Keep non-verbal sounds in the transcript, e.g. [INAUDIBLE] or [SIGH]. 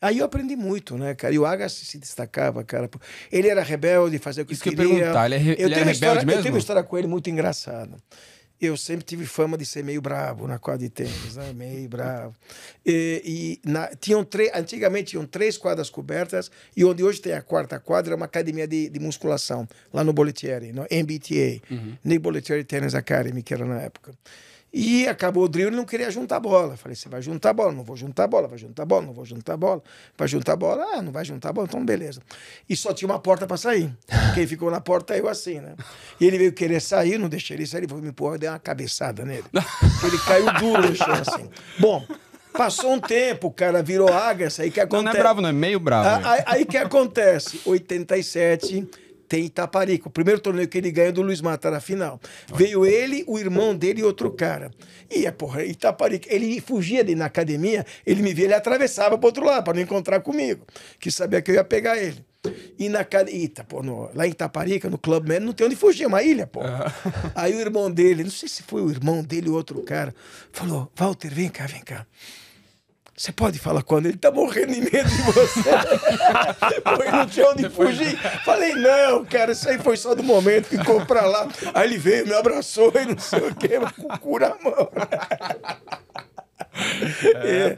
Aí eu aprendi muito, né, cara? E o Agassi se destacava, cara. Ele era rebelde, fazia o que Isso queria. Isso que eu perguntar, ele é, re... eu ele é rebelde história, mesmo? Eu tenho uma história com ele muito engraçada. Eu sempre tive fama de ser meio bravo na quadra de tênis, né? meio bravo. E, e na, tinham três, antigamente tinham três quadras cobertas e onde hoje tem a quarta quadra é uma academia de, de musculação, lá no Boletieri, no MBTA, uhum. Nick Boletieri Tennis Academy, que era na época. E acabou o ele não queria juntar a bola. Falei, você vai juntar a bola, não vou juntar a bola, vai juntar a bola, não vou juntar a bola, vai juntar a bola, ah, não vai juntar a bola, então beleza. E só tinha uma porta para sair. Quem ficou na porta eu assim, né? E ele veio querer sair, não deixei ele sair, ele foi me empurrar, eu dei uma cabeçada nele. Ele caiu duro no chão, assim. Bom, Passou um tempo, o cara virou águia, aí que acontece. Não, não é bravo, não, é meio bravo. Ah, é. Aí, aí que acontece, 87, tem Itaparica. O primeiro torneio que ele ganha é do Luiz Mata na final. Veio ele, o irmão dele e outro cara. E é, porra, Itaparica. Ele fugia dele na academia, ele me via, ele atravessava pro outro lado para não encontrar comigo, que sabia que eu ia pegar ele. E na Ita, pô, no, lá em Itaparica, no Club Man, não tem onde fugir, é uma ilha, pô. Uhum. Aí o irmão dele, não sei se foi o irmão dele ou outro cara, falou: Walter, vem cá, vem cá. Você pode falar quando? Ele tá morrendo de medo de você. [LAUGHS] Porque não tinha onde Depois... fugir. Falei, não, cara, isso aí foi só do momento, ficou pra lá. Aí ele veio, me abraçou e não sei o quê, com cura a mão. É. É.